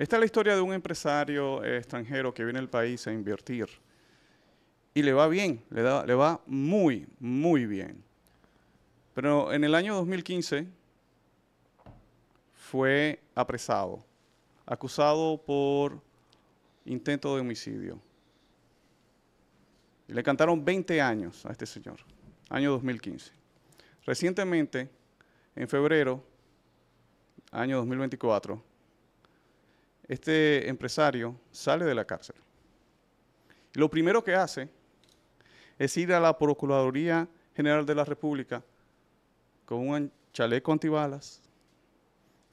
Esta es la historia de un empresario eh, extranjero que viene al país a invertir y le va bien, le, le va muy, muy bien. Pero en el año 2015 fue apresado, acusado por intento de homicidio. Y le cantaron 20 años a este señor, año 2015. Recientemente, en febrero, año 2024, este empresario sale de la cárcel. Lo primero que hace es ir a la Procuraduría General de la República con un chaleco antibalas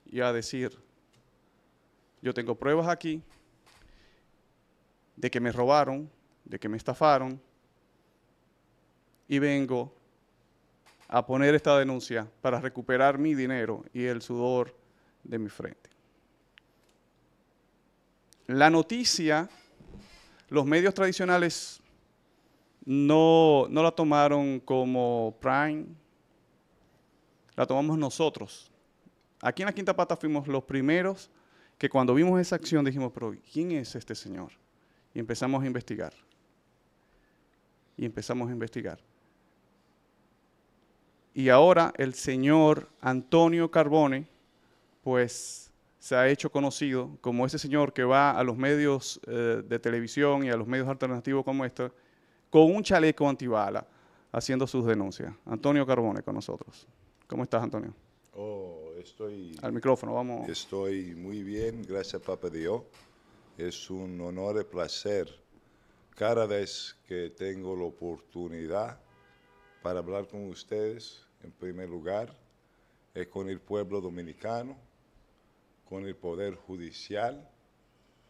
y a decir, yo tengo pruebas aquí de que me robaron, de que me estafaron, y vengo a poner esta denuncia para recuperar mi dinero y el sudor de mi frente la noticia, los medios tradicionales no, la tomaron como prime, la tomamos nosotros. Aquí en la Quinta Pata fuimos los primeros que cuando vimos esa acción dijimos, pero ¿quién es este señor? Y empezamos a investigar. Y empezamos a investigar. Y ahora el señor Antonio Carbone, pues se ha hecho conocido como ese señor que va a los medios eh, de televisión y a los medios alternativos como este, con un chaleco antibala, haciendo sus denuncias. Antonio Carbone con nosotros. ¿Cómo estás, Antonio? Oh, estoy... Al micrófono, vamos. Estoy muy bien, gracias, Papa Dios. Es un honor y placer cada vez que tengo la oportunidad para hablar con ustedes, en primer lugar, es con el pueblo dominicano, con el Poder Judicial,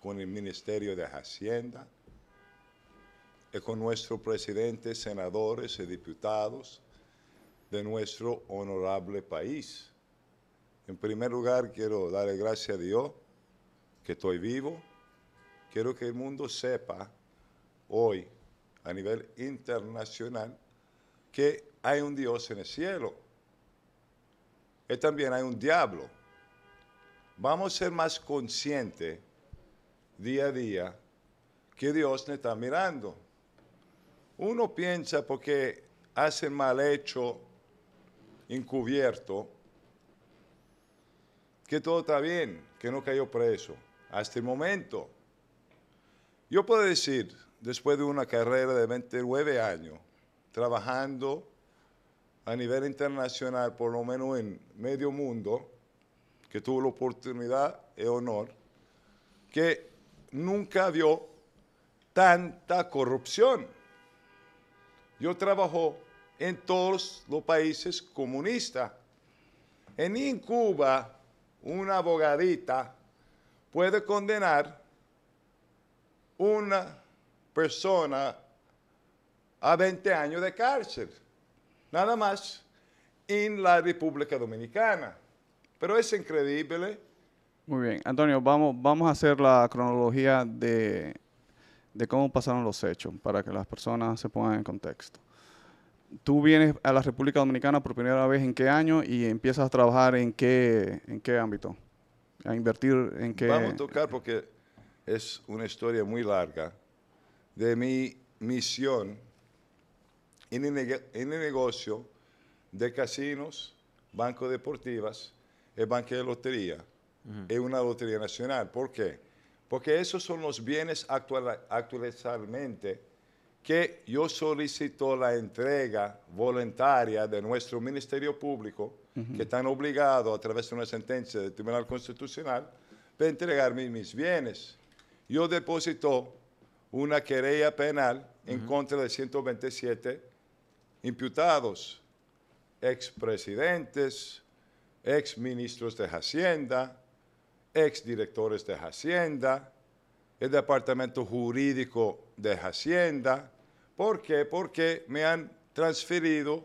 con el Ministerio de Hacienda, y eh, con nuestro presidente, senadores y diputados de nuestro honorable país. En primer lugar, quiero darle gracias a Dios que estoy vivo. Quiero que el mundo sepa hoy, a nivel internacional, que hay un Dios en el cielo. Y también hay un diablo vamos a ser más conscientes día a día que Dios nos está mirando. Uno piensa porque hace mal hecho, encubierto, que todo está bien, que no cayó preso, hasta el momento. Yo puedo decir, después de una carrera de 29 años, trabajando a nivel internacional, por lo menos en medio mundo, que tuvo la oportunidad y honor, que nunca vio tanta corrupción. Yo trabajo en todos los países comunistas. En Cuba, una abogadita puede condenar una persona a 20 años de cárcel, nada más en la República Dominicana. Pero es increíble. Muy bien, Antonio, vamos, vamos a hacer la cronología de, cómo pasaron los hechos para que las personas se pongan en contexto. Tú vienes a la República Dominicana por primera vez en qué año y empiezas a trabajar en qué, en qué ámbito, a invertir en qué... Vamos a tocar porque es una historia muy larga de mi misión en el, en negocio de casinos, bancos deportivas el banque de lotería. Es una lotería nacional. ¿Por qué? Porque esos son los bienes actual, actualmente que yo solicito la entrega voluntaria de nuestro Ministerio Público, que están obligados a través de una sentencia del Tribunal Constitucional de entregarme mis bienes. Yo deposito una querella penal en contra de 127 imputados, expresidentes, ex ministros de Hacienda, ex directores de Hacienda, el departamento jurídico de Hacienda. ¿Por qué? Porque me han transferido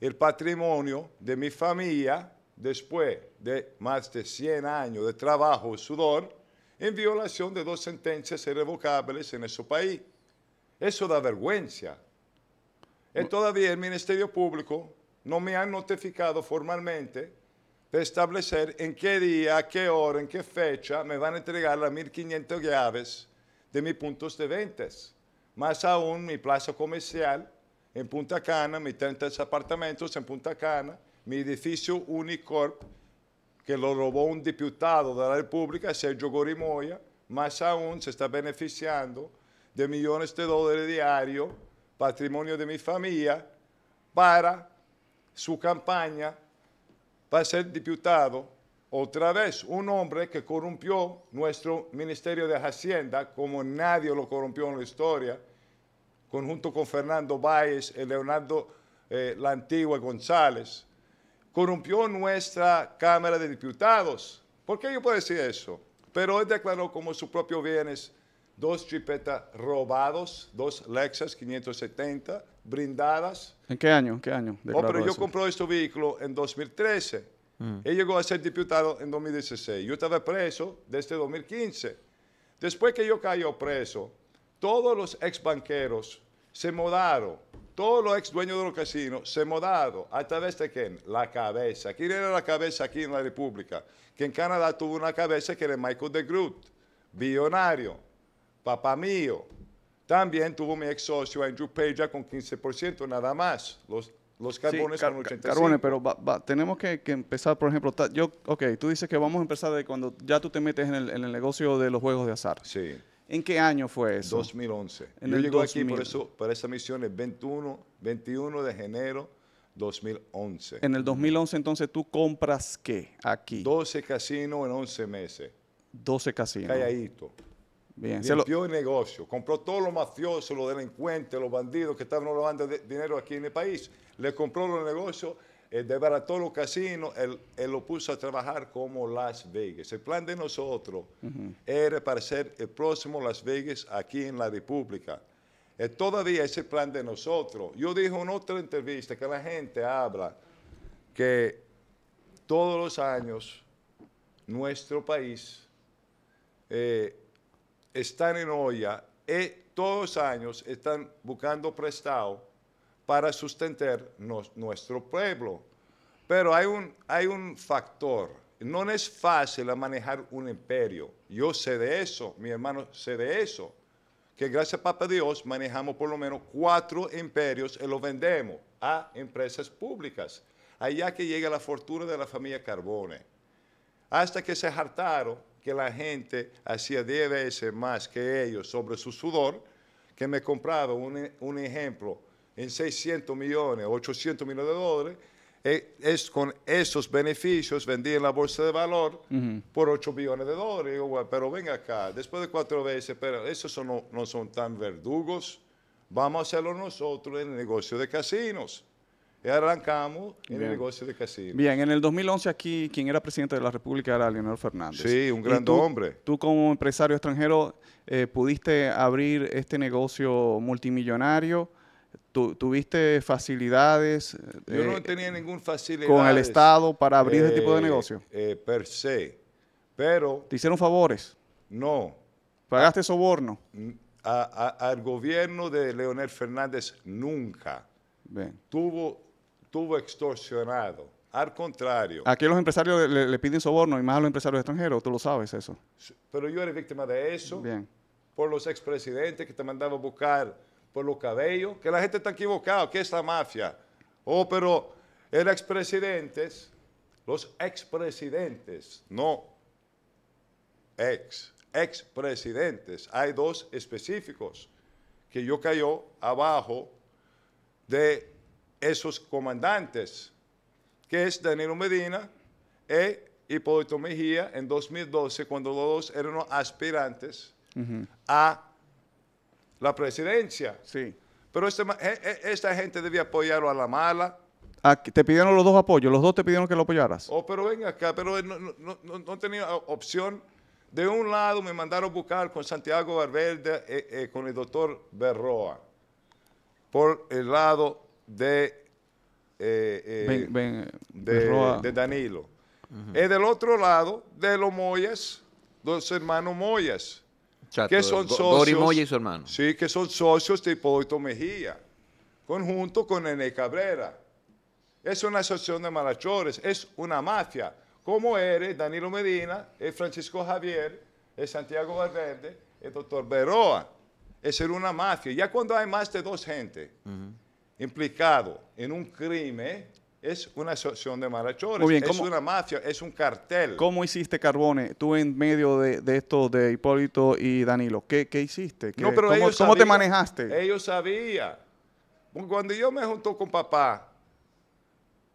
el patrimonio de mi familia después de más de 100 años de trabajo y sudor en violación de dos sentencias irrevocables en ese país. Eso da vergüenza. Y eh, todavía el Ministerio Público no me ha notificado formalmente para establecer en qué día, qué hora, en qué fecha me van a entregar las 1500 llaves de mis puntos de ventas. Más aún mi plaza comercial en Punta Cana, mis 30 apartamentos en Punta Cana, mi edificio Unicorp, que lo robó un diputado de la República, Sergio Gorimoya, más aún se está beneficiando de millones de dólares diarios, patrimonio de mi familia, para su campaña va a ser diputado otra vez, un hombre que corrompió nuestro Ministerio de Hacienda como nadie lo corrompió en la historia, conjunto con Fernando Báez, Leonardo eh, La Antigua González, corrompió nuestra Cámara de Diputados. ¿Por qué yo puedo decir eso? Pero él declaró como su propio bienes dos chipetas robados, dos Lexas 570, Brindadas. ¿En qué año? ¿Qué año? Oh, pero yo compré este vehículo en 2013. y mm. Él llegó a ser diputado en 2016. Yo estaba preso desde 2015. Después que yo cayó preso, todos los ex banqueros se mudaron. Todos los ex dueños de los casinos se mudaron. ¿A través de este quién? La cabeza. ¿Quién era la cabeza aquí en la República? Que en Canadá tuvo una cabeza que era Michael de Groot, billonario, papá mío. También tuvo mi ex socio Andrew ya con 15%, nada más. Los, los carbones son Carbones, pero tenemos que, empezar, por ejemplo, yo, ok, tú dices que vamos a empezar de cuando ya tú te metes en el, negocio de los juegos de azar. Sí. ¿En qué año fue eso? 2011. yo llego aquí por eso, para esa misión el 21, 21 de enero 2011. En el 2011 entonces tú compras qué aquí? 12 casinos en 11 meses. 12 casinos. Calladito. Bien. Limpió el negocio, compró todos los mafiosos, los delincuentes, los bandidos que estaban robando dinero aquí en el país. Le compró los negocios, eh, desbarató los casinos, él, lo puso a trabajar como Las Vegas. El plan de nosotros era para ser el próximo Las Vegas aquí en la República. Eh, todavía ese plan de nosotros. Yo dije en otra entrevista que la gente habla que todos los años nuestro país... Eh, están en olla y todos los años están buscando prestado para sustentar nuestro pueblo. Pero hay un, hay un factor. No es fácil manejar un imperio. Yo sé de eso, mi hermano sé de eso. Que gracias a Papa Dios manejamos por lo menos cuatro imperios y los vendemos a empresas públicas. Allá que llega la fortuna de la familia Carbone. Hasta que se hartaron que la gente hacía 10 veces más que ellos sobre su sudor, que me compraba un, ejemplo en 600 millones, 800 millones de dólares, eh, es con esos beneficios vendí en la bolsa de valor por 8 billones de dólares. pero venga acá, después de cuatro veces, pero esos no, no son tan verdugos. Vamos a hacerlo nosotros en el negocio de casinos. Y arrancamos el negocio de casino. Bien, en el 2011 aquí quien era presidente de la República era Leonel Fernández. Sí, un gran hombre. Tú como empresario extranjero eh, pudiste abrir este negocio multimillonario. ¿Tuviste facilidades? Yo no eh, tenía ninguna facilidad. ¿Con el Estado para abrir este tipo de eh, negocio? per se. Pero... ¿Te hicieron favores? No. ¿Pagaste soborno? al gobierno de Leonel Fernández nunca. Bien. Tuvo estuvo extorsionado. Al contrario. Aquí los empresarios le, piden soborno y más a los empresarios extranjeros, tú lo sabes eso. Pero yo era víctima de eso. Bien. Por los expresidentes que te mandaban a buscar por los cabellos, que la gente está equivocada, que es la mafia. Oh, pero el expresidentes, los expresidentes, no ex, expresidentes. Hay dos específicos que yo cayó abajo de esos comandantes, que es Danilo Medina e Hipólito Mejía en 2012, cuando los dos eran aspirantes a la presidencia. Sí. Pero este e, e, esta gente debía apoyarlo a la mala. Ah, te pidieron los dos apoyos, los dos te pidieron que lo apoyaras. Oh, pero ven acá, pero no, tenía opción. De un lado me mandaron buscar con Santiago Valverde, eh, eh, con el doctor Berroa. Por el lado eh, eh, de, Danilo. y del otro lado de los Moyas, dos hermanos Moyas. que son socios. y su hermano. Sí, que son socios de Hipólito Mejía, conjunto con Nene Cabrera. Es una asociación de malachores, es una mafia. Como eres Danilo Medina, es Francisco Javier, es Santiago Valverde, el doctor Berroa Es una mafia. Ya cuando hay más de dos gente, implicado en un crimen es una asociación de malhechores, es una mafia, es un cartel. ¿Cómo hiciste, Carbone, tú en medio de, esto de Hipólito y Danilo? ¿Qué, hiciste? ¿Cómo, te manejaste? Ellos sabían. Cuando yo me junto con papá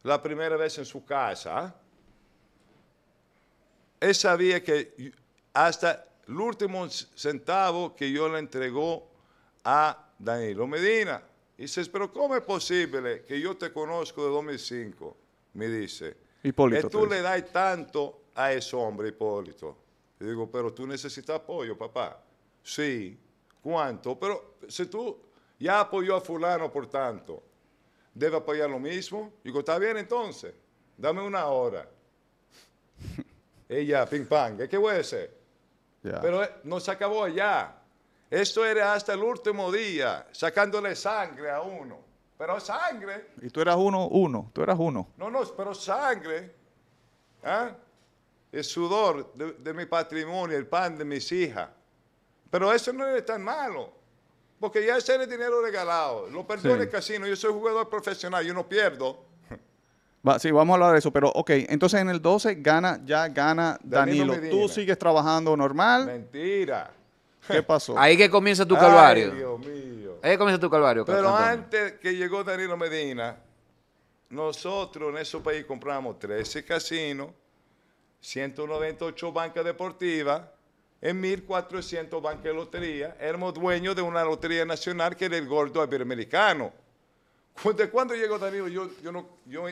la primera vez en su casa, él sabía que hasta el último centavo que yo le entregó a Danilo Medina. Y dices, pero ¿cómo es posible que yo te conozco de 2005? Me dice. Hipólito. Y tú le das tanto a ese hombre, Hipólito. Y digo, pero tú necesitas apoyo, papá. Sí. ¿Cuánto? Pero si tú ya apoyó a fulano por tanto, ¿debe apoyar lo mismo? Digo, está bien entonces. Dame una hora. Ella, ping pong, ¿qué voy a hacer? Pero eh, no se acabó allá. Esto era hasta el último día, sacándole sangre a uno. Pero sangre. Y tú eras uno, uno, tú eras uno. No, no, pero sangre. ¿ah? El sudor de, mi patrimonio, el pan de mis hijas. Pero eso no es tan malo. Porque ya ese es el dinero regalado. Lo perdió el casino. Yo soy jugador profesional, yo no pierdo. sí, vamos a hablar de eso, pero ok, entonces en el 12 gana, ya gana Danilo. Danilo Tú sigues trabajando normal. Mentira. ¿Qué pasó? Ahí que comienza tu calvario. Dios mío. Ahí que comienza tu calvario. Pero antes que llegó Danilo Medina, nosotros en ese país compramos 13 casinos, 198 bancas deportivas, en 1.400 bancas de lotería. Éramos dueños de una lotería nacional que era el gordo iberoamericano. ¿De cuándo llegó Danilo? Yo, no, yo,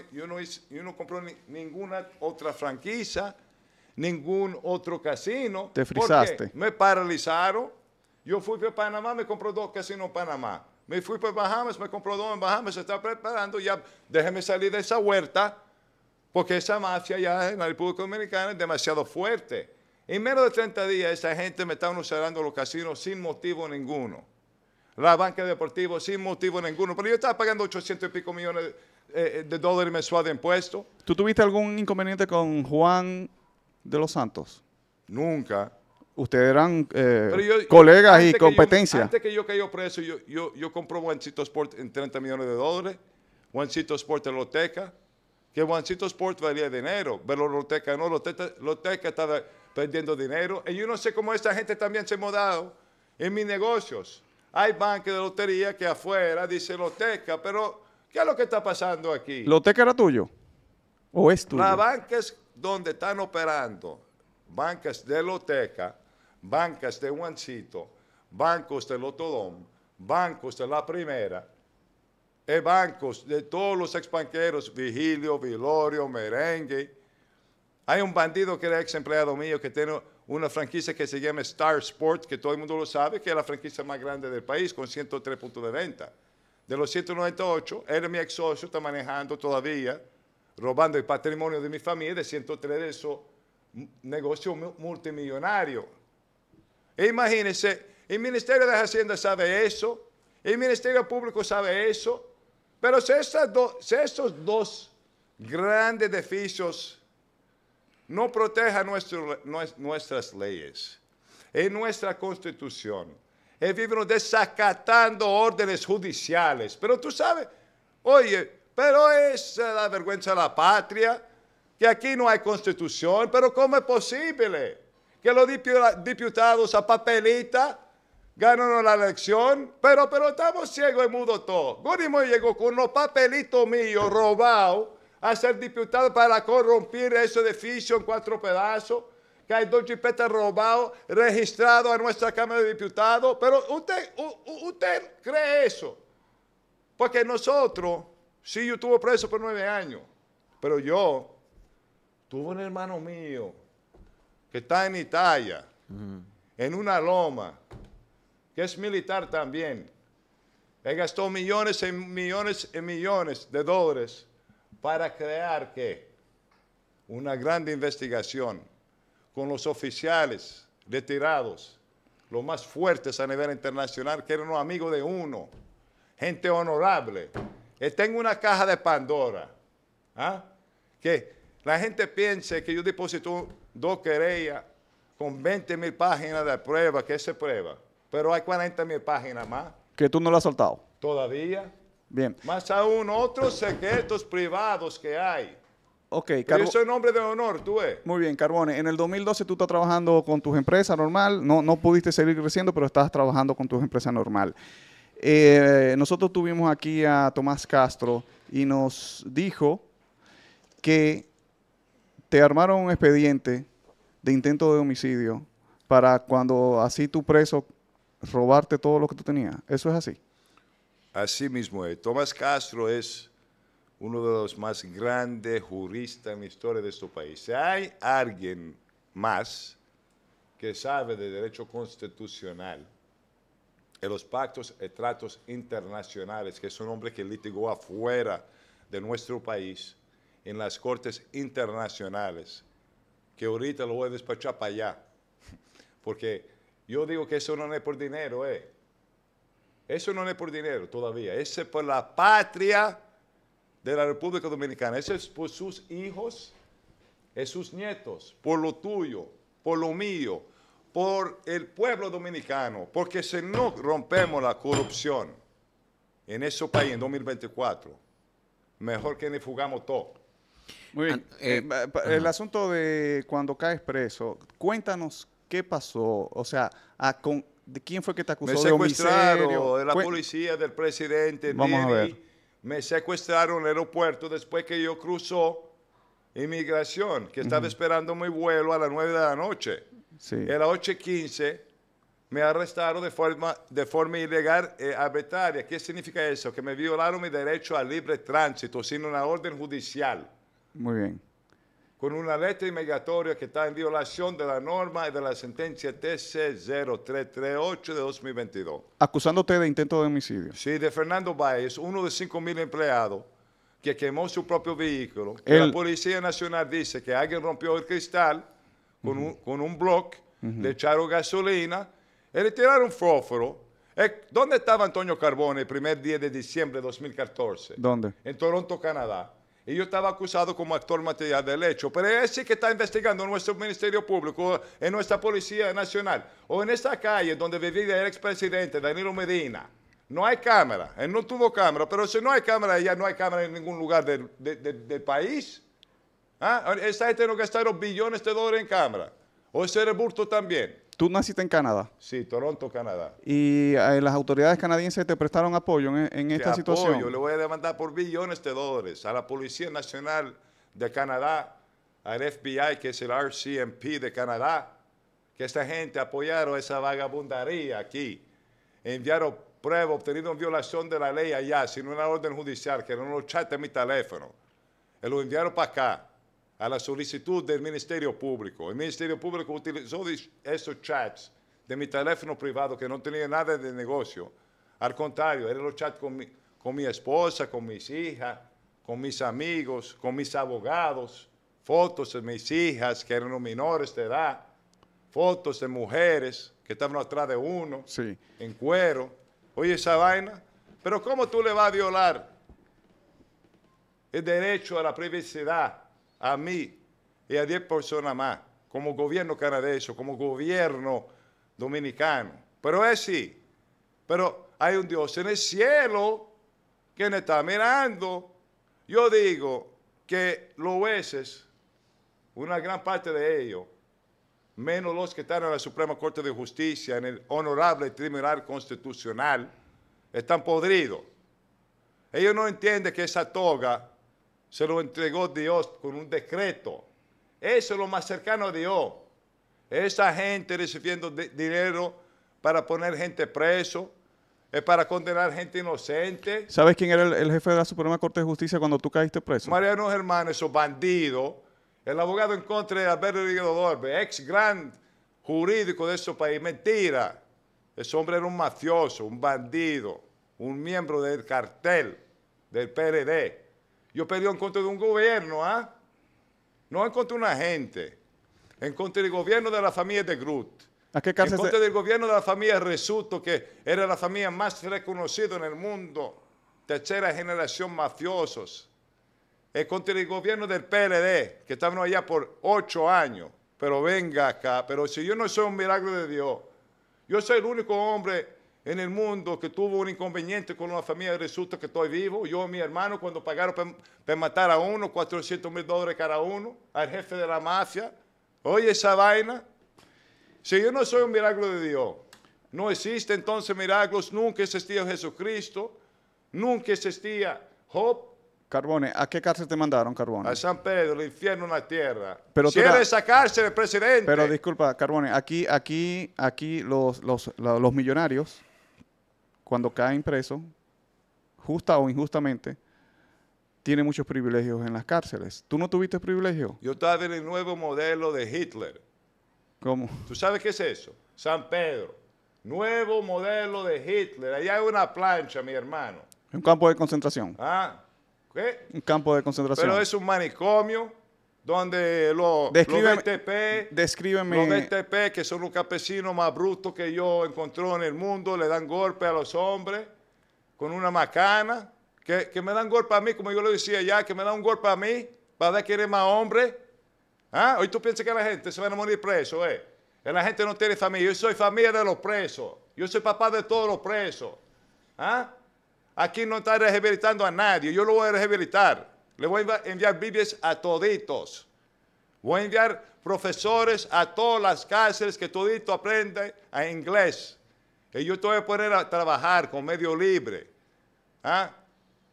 compré ninguna otra franquicia ningún otro casino. Te frisaste. Me paralizaron. Yo fui para Panamá, me compró dos casinos en Panamá. Me fui para Bahamas, me compró dos en Bahamas, se está preparando, ya déjeme salir de esa huerta, porque esa mafia ya en la República Dominicana es demasiado fuerte. En menos de 30 días esa gente me estaban cerrando los casinos sin motivo ninguno. La banca deportiva sin motivo ninguno. Pero yo estaba pagando 800 y pico millones de, eh, eh, de dólares mensuales de impuestos. ¿Tú tuviste algún inconveniente con Juan de los Santos? Nunca. Ustedes eran eh, colegas y competencia. antes que yo cayó preso, yo, yo, Juancito Sport en 30 millones de dólares, Juancito Sport en Loteca, que Juancito Sport valía dinero, pero Loteca no, Loteca, Loteca estaba perdiendo dinero. Y yo no sé cómo esta gente también se ha mudado en mis negocios. Hay bancos de lotería que afuera dice Loteca, pero ¿qué es lo que está pasando aquí? ¿Loteca era tuyo? ¿O es tuyo? La banca es donde están operando bancas de Loteca, bancas de Juancito, bancos de Lotodom, bancos de La Primera, y eh, bancos de todos los banqueros Vigilio, Vilorio, Merengue. Hay un bandido que era ex empleado mío que tiene una franquicia que se llama Star Sport, que todo el mundo lo sabe, que es la franquicia más grande del país, con 103 puntos de venta. De los 198, él mi ex socio, está manejando todavía robando el patrimonio de mi familia, 103 de esos negocios multimillonarios. E imagínense, el Ministerio de Hacienda sabe eso, el Ministerio Público sabe eso, pero si, esos estos dos grandes edificios no protejan nuestras leyes, en nuestra Constitución, viven desacatando órdenes judiciales, pero tú sabes, oye, pero es la eh, vergüenza de la patria, que aquí no hay constitución, pero ¿cómo es posible que los diputados a papelita ganaron la elección? Pero, pero estamos ciegos y mudo todos. Gurimo llegó con los papelitos míos robados a ser diputado para corrompir ese edificio en cuatro pedazos, que hay dos chipetas robados registrados a nuestra Cámara de Diputados. Pero usted cree eso, porque nosotros Sí, yo estuve preso por nueve años, pero yo tuve un hermano mío que está en Italia, en una loma, que es militar también. Él gastó millones y millones y millones de dólares para crear que una gran investigación con los oficiales retirados, los más fuertes a nivel internacional, que eran los amigos de uno, gente honorable eh, tengo una caja de Pandora. ¿ah? Que la gente piense que yo deposito dos querellas con 20 mil páginas de prueba, que se prueba. Pero hay 40 mil páginas más. Que tú no lo has soltado. Todavía. Bien. Más aún otros secretos privados que hay. Ok, Pero Yo soy nombre de honor, tú ves. Eh. Muy bien, Carbone. En el 2012 tú estás trabajando con tus empresas normal. No, no pudiste seguir creciendo, pero estás trabajando con tus empresas normal. Eh, nosotros tuvimos aquí a Tomás Castro y nos dijo que te armaron un expediente de intento de homicidio para cuando así tu preso robarte todo lo que tú tenías. ¿Eso es así? Así mismo es. Tomás Castro es uno de los más grandes juristas en la historia de este país. Si hay alguien más que sabe de derecho constitucional, en los pactos y tratos internacionales, que es un hombre que litigó afuera de nuestro país, en las cortes internacionales, que ahorita lo voy a despachar para allá, porque yo digo que eso no es por dinero, eh. Eso no es por dinero todavía, eso es por la patria de la República Dominicana, eso es por sus hijos, es sus nietos, por lo tuyo, por lo mío, por el pueblo dominicano, porque si no rompemos la corrupción en ese país en 2024, mejor que ni fugamos todo. Muy bien. Ah, eh, eh, el asunto de cuando caes preso, cuéntanos qué pasó, o sea, ¿de quién fue que te acusó me secuestraron, de la policía, del presidente, Vamos a me secuestraron en el aeropuerto después que yo cruzó inmigración, que estaba esperando mi vuelo a las 9 de la noche. Sí. 8.15 me arrestaron de forma, de forma ilegal a eh, arbitraria. ¿Qué significa eso? Que me violaron mi derecho al libre tránsito sin una orden judicial. Muy bien. Con una letra inmediatoria que está en violación de la norma y de la sentencia TC0338 de 2022. Acusándote de intento de homicidio. Sí, de Fernando Báez, uno de 5.000 empleados que quemó su propio vehículo. la Policía Nacional dice que alguien rompió el cristal con, un, con un blog, le echaron gasolina y eh, le tiraron fósforo. Eh, ¿Dónde estaba Antonio Carbone el primer día de diciembre de 2014? ¿Dónde? En Toronto, Canadá. Y yo estaba acusado como actor material del hecho. Pero ese que está investigando nuestro Ministerio Público, en nuestra Policía Nacional, o en esta calle donde vivía el expresidente Danilo Medina, no hay cámara. Él no tuvo cámara, pero si no hay cámara, ya no hay cámara en ningún lugar del, del país. Ah, esa gente no gastaron billones de dólares en cámara. O ese burto también. Tú naciste en Canadá. Sí, Toronto, Canadá. ¿Y eh, las autoridades canadienses te prestaron apoyo en, esta situación? Yo le voy a demandar por billones de dólares a la Policía Nacional de Canadá, al FBI, que es el RCMP de Canadá, que esta gente apoyaron esa vagabundaría aquí. Enviaron pruebas, obtenidas en violación de la ley allá, sin una orden judicial, que no lo chate mi teléfono. Y lo enviaron para acá a la solicitud del Ministerio Público. El Ministerio Público utilizó esos chats de mi teléfono privado que no tenía nada de negocio. Al contrario, eran los chats con mi, esposa, con mis hijas, con mis amigos, con mis abogados, fotos de mis hijas que eran menores de edad, fotos de mujeres que estaban atrás de uno, en cuero. Oye, esa vaina. Pero ¿cómo tú le vas a violar el derecho a la privacidad a mí y a 10 personas más, como gobierno canadiense, como gobierno dominicano. Pero es sí, pero hay un Dios en el cielo que me está mirando. Yo digo que los jueces, una gran parte de ellos, menos los que están en la Suprema Corte de Justicia, en el Honorable Tribunal Constitucional, están podridos. Ellos no entienden que esa toga se lo entregó Dios con un decreto. Eso es lo más cercano a Dios. Esa gente recibiendo dinero para poner gente preso, es para condenar gente inocente. ¿Sabes quién era el, jefe de la Suprema Corte de Justicia cuando tú caíste preso? Mariano Germán, esos bandidos, el abogado en contra de Alberto Rigo Dorbe, ex gran jurídico de ese país. Mentira. Ese hombre era un mafioso, un bandido, un miembro del cartel del PRD. Yo peleo en contra de un gobierno, ¿ah? No en contra de una gente. En contra del gobierno de la familia de Groot. ¿A qué en contra del gobierno de la familia Resuto, que era la familia más reconocida en el mundo. Tercera generación mafiosos. En contra del gobierno del PLD, que estaban allá por ocho años. Pero venga acá. Pero si yo no soy un milagro de Dios. Yo soy el único hombre en el mundo que tuvo un inconveniente con una familia, resulta que estoy vivo. Yo y mi hermano, cuando pagaron para matar a uno, 400 mil dólares cada uno, al jefe de la mafia. Oye, esa vaina. Si yo no soy un milagro de Dios, no existe entonces milagros, nunca existía Jesucristo, nunca existía Job, Carbone, ¿a qué cárcel te mandaron, Carbone? A San Pedro, el infierno en la tierra. Pero Cierre esa cárcel, el presidente. Pero disculpa, Carbone, aquí, aquí, aquí los, los, los millonarios cuando cae impreso, justa o injustamente, tiene muchos privilegios en las cárceles. ¿Tú no tuviste privilegio? Yo estaba en el nuevo modelo de Hitler. ¿Cómo? ¿Tú sabes qué es eso? San Pedro. Nuevo modelo de Hitler. Allá hay una plancha, mi hermano. Un campo de concentración. Ah, ¿qué? Un campo de concentración. Pero es un manicomio donde los, describe los los que son los campesinos más brutos que yo encontré en el mundo, le dan golpe a los hombres con una macana, que, me dan golpe a mí, como yo le decía ya, que me dan un golpe a mí, para dar que eres más hombre. ¿Ah? Hoy tú piensas que la gente se va a morir preso, ¿eh? La gente no tiene familia. Yo soy familia de los presos. Yo soy papá de todos los presos. ¿Ah? Aquí no está rehabilitando a nadie. Yo lo voy a rehabilitar. Le voy a enviar Biblias a toditos. Voy a enviar profesores a todas las cárceles que todito aprende a inglés. Y yo te voy a poner a trabajar con medio libre. ¿Ah?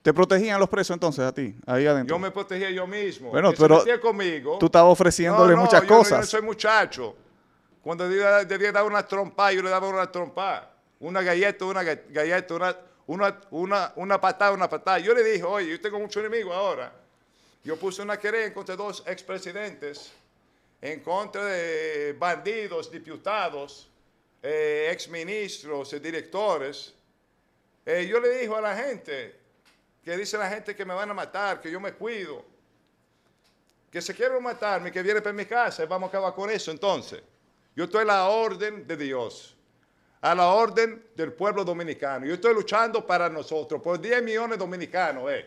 ¿Te protegían los presos entonces a ti, ahí adentro? Yo me protegía yo mismo. Bueno, pero tú estabas ofreciéndole muchas cosas. yo soy muchacho. Cuando debía, dar una trompa, yo le daba una trompa. Una galleta, una galleta, una, una, patada, una patada. Yo le dije, oye, yo tengo mucho enemigo ahora. Yo puse una querella contra dos expresidentes, en contra de bandidos, diputados, eh, exministros, eh, directores. Eh, yo le dije a la gente, que dice la gente que me van a matar, que yo me cuido, que se quieren matarme, que viene para mi casa, y vamos a acabar con eso entonces. Yo estoy la orden de Dios a la orden del pueblo dominicano. Yo estoy luchando para nosotros, por 10 millones de dominicanos. Eh.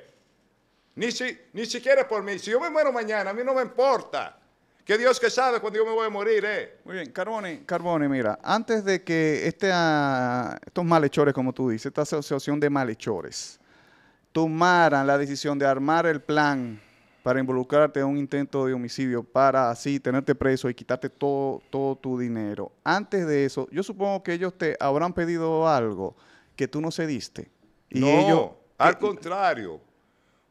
Ni, si, ni siquiera por mí. Si yo me muero mañana, a mí no me importa. Que Dios que sabe cuando yo me voy a morir, ¿eh? Muy bien, Carbone, Carbone, mira, antes de que este, ah, estos malhechores, como tú dices, esta asociación de malhechores, tomaran la decisión de armar el plan para involucrarte en un intento de homicidio, para así tenerte preso y quitarte todo, todo tu dinero. Antes de eso, yo supongo que ellos te habrán pedido algo que tú no cediste. Y no, ellos, al contrario.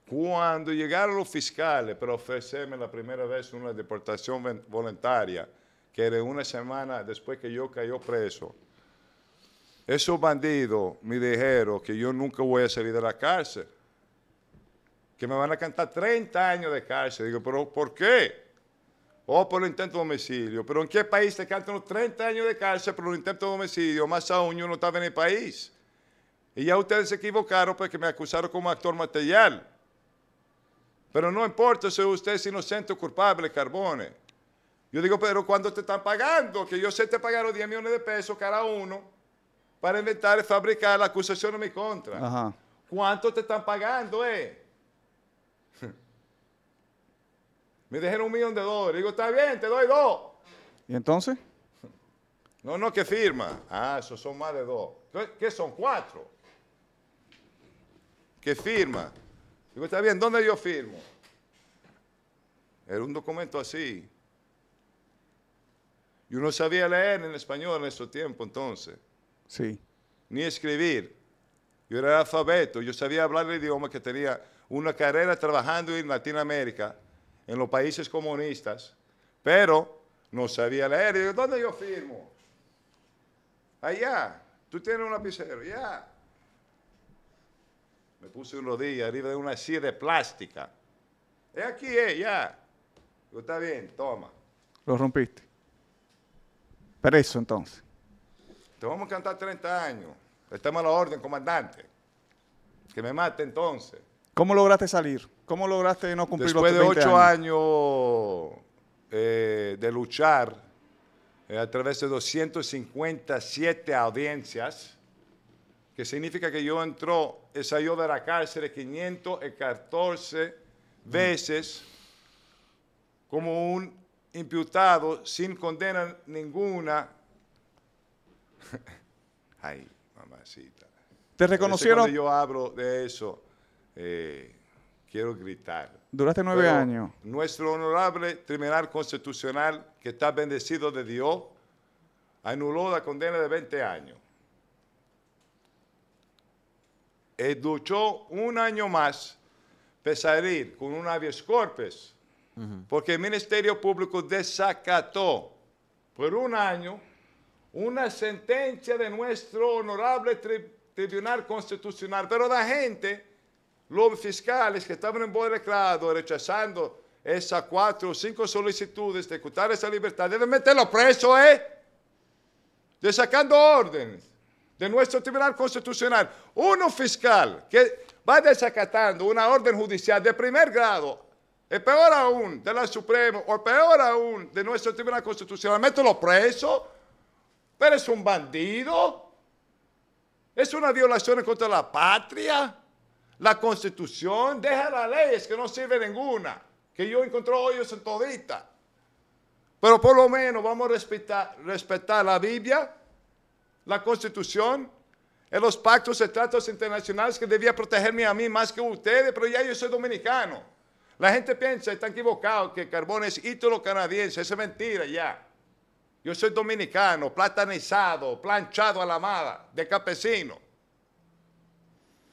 Cuando llegaron los fiscales para ofrecerme la primera vez una deportación voluntaria, que era una semana después que yo cayó preso, esos bandidos me dijeron que yo nunca voy a salir de la cárcel que me van a cantar 30 años de cárcel. Digo, pero ¿por qué? o oh, por el intento de homicidio. Pero ¿en qué país te cantan los 30 años de cárcel por un intento de homicidio? Más aún, yo no estaba en el país. Y ya ustedes se equivocaron porque me acusaron como actor material. Pero no importa si usted es inocente o culpable, Carbone. Yo digo, pero ¿cuándo te están pagando? Que yo sé que te pagaron 10 millones de pesos cada uno para inventar y fabricar la acusación en mi contra. ¿Cuánto te están pagando, eh? Me dejaron un millón de dólares. Digo, está bien, te doy dos. ¿Y entonces? No, no, que firma. Ah, esos son más de dos. ¿Qué son? Cuatro. ¿Qué firma? Digo, está bien, ¿dónde yo firmo? Era un documento así. Yo no sabía leer en español en ese tiempo entonces. Sí. Ni escribir. Yo era alfabeto, yo sabía hablar el idioma que tenía una carrera trabajando en Latinoamérica en los países comunistas, pero no sabía leer. digo, ¿dónde yo firmo? Allá. Tú tienes un lapicero, Ya. Me puse un rodillo arriba de una silla de plástica. Es aquí, eh, ya. está bien, toma. Lo rompiste. eso entonces. Te vamos a cantar 30 años. Estamos a la orden, comandante. Que me mate entonces. ¿Cómo lograste salir? ¿Cómo lograste no cumplir Después los 20 de ocho años, eh, de luchar eh, a través de 257 audiencias, que significa que yo entró, salió de la cárcel 514 mm. veces como un imputado sin condena ninguna. Ay, mamacita. ¿Te reconocieron? yo hablo de eso eh, quiero gritar. durante nueve años. Nuestro honorable Tribunal Constitucional, que está bendecido de Dios, anuló la condena de 20 años. Y eh, un año más para con un avies corpus, porque el Ministerio Público desacató por un año una sentencia de nuestro honorable Tribunal Constitucional. Pero la gente los fiscales que estaban en involucrados rechazando esas cuatro o cinco solicitudes de ejecutar esa libertad, deben meterlo preso, ¿eh? De sacando órdenes de nuestro Tribunal Constitucional. Uno fiscal que va desacatando una orden judicial de primer grado, y peor aún de la Suprema, o peor aún de nuestro Tribunal Constitucional, mételo preso, pero es un bandido, es una violación contra la patria la constitución, deja las leyes que no sirve ninguna, que yo encontré hoyos en todita. Pero por lo menos vamos a respetar, respetar la Biblia, la constitución, en los pactos y tratos internacionales que debía protegerme a mí más que ustedes, pero ya yo soy dominicano. La gente piensa, está equivocado, que Carbón es ítalo canadiense, es mentira ya. Yo soy dominicano, platanizado, planchado a la mala, de campesino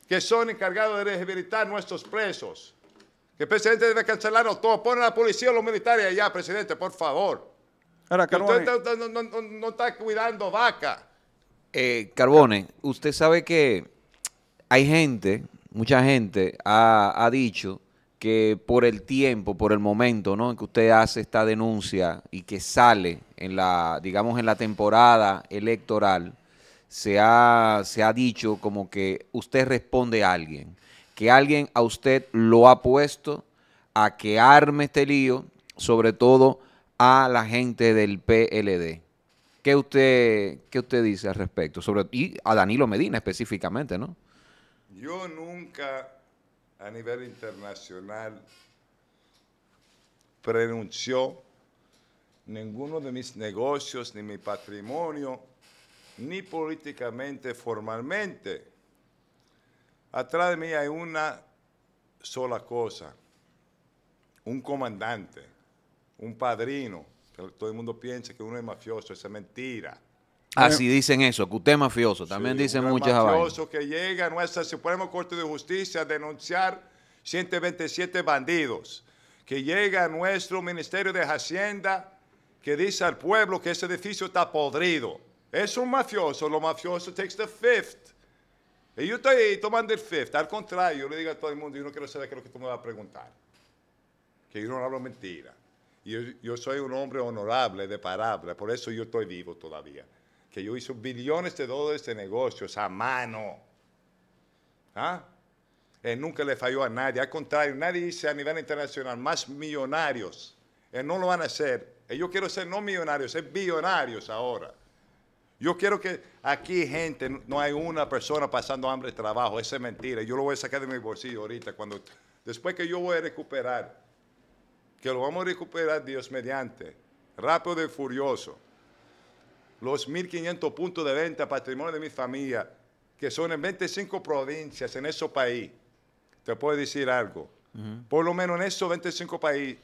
que son encargados de rehabilitar nuestros presos. Que el presidente debe cancelarlo todos. Pone a la policía o los militares allá, presidente, por favor. Ahora, Usted no, está cuidando vaca. Eh, Carbone, usted sabe que hay gente, mucha gente ha, dicho que por el tiempo, por el momento, En que usted hace esta denuncia y que sale en la, digamos, en la temporada electoral, se ha, dicho como que usted responde a alguien, que alguien a usted lo ha puesto a que arme este lío, sobre todo a la gente del PLD. ¿Qué usted, qué usted dice al respecto? Sobre, y a Danilo Medina específicamente, ¿no? Yo nunca a nivel internacional prenunció ninguno de mis negocios ni mi patrimonio ni políticamente formalmente. Atrás de mí hay una sola cosa, un comandante, un padrino, que todo el mundo piensa que uno es mafioso, esa es mentira. Así dicen eso, que usted es mafioso, también dicen muchas cosas. mafioso que llega a nuestra Suprema Corte de Justicia a denunciar 127 bandidos, que llega a nuestro Ministerio de Hacienda que dice al pueblo que ese edificio está podrido, es un mafioso. lo mafioso takes the fifth. Y yo estoy ahí tomando el fifth. Al contrario, yo le digo a todo el mundo, yo no quiero saber qué es lo que tú me vas a preguntar. Que yo no hablo mentira. Yo, soy un hombre honorable de palabra, por eso yo estoy vivo todavía. Que yo hice billones de dólares de negocios a mano. ¿Ah? Eh, nunca le falló a nadie. Al contrario, nadie dice a nivel internacional más millonarios. Eh, no lo van a hacer. Eh, yo quiero ser no millonarios, ser billonarios ahora. Yo quiero que aquí, gente, no hay una persona pasando hambre de trabajo. Esa es mentira. Yo lo voy a sacar de mi bolsillo ahorita. cuando Después que yo voy a recuperar, que lo vamos a recuperar Dios mediante, rápido y furioso, los 1.500 puntos de venta patrimonio de mi familia, que son en 25 provincias en ese país. Te puedo decir algo. Por lo menos en esos 25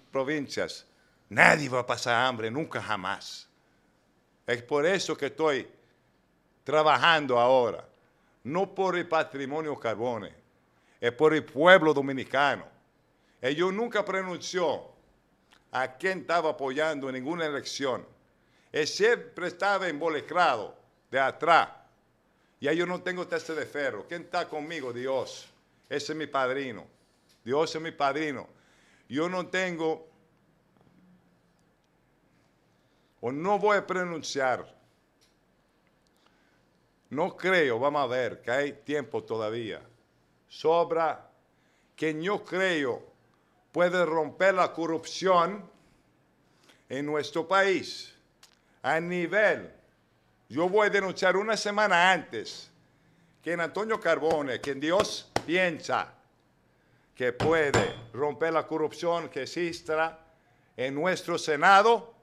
provincias, nadie va a pasar hambre, nunca jamás. Es por eso que estoy trabajando ahora. No por el patrimonio Carbone, es por el pueblo dominicano. Ellos nunca pronunció a quien estaba apoyando en ninguna elección. Él siempre estaba involucrado de atrás. Y yo no tengo teste de ferro. ¿Quién está conmigo? Dios. Ese es mi padrino. Dios es mi padrino. Yo no tengo o no voy a pronunciar. No creo, vamos a ver, que hay tiempo todavía. Sobra que yo creo puede romper la corrupción en nuestro país a nivel. Yo voy a denunciar una semana antes que en Antonio Carbone, que en Dios piensa que puede romper la corrupción que existe en nuestro Senado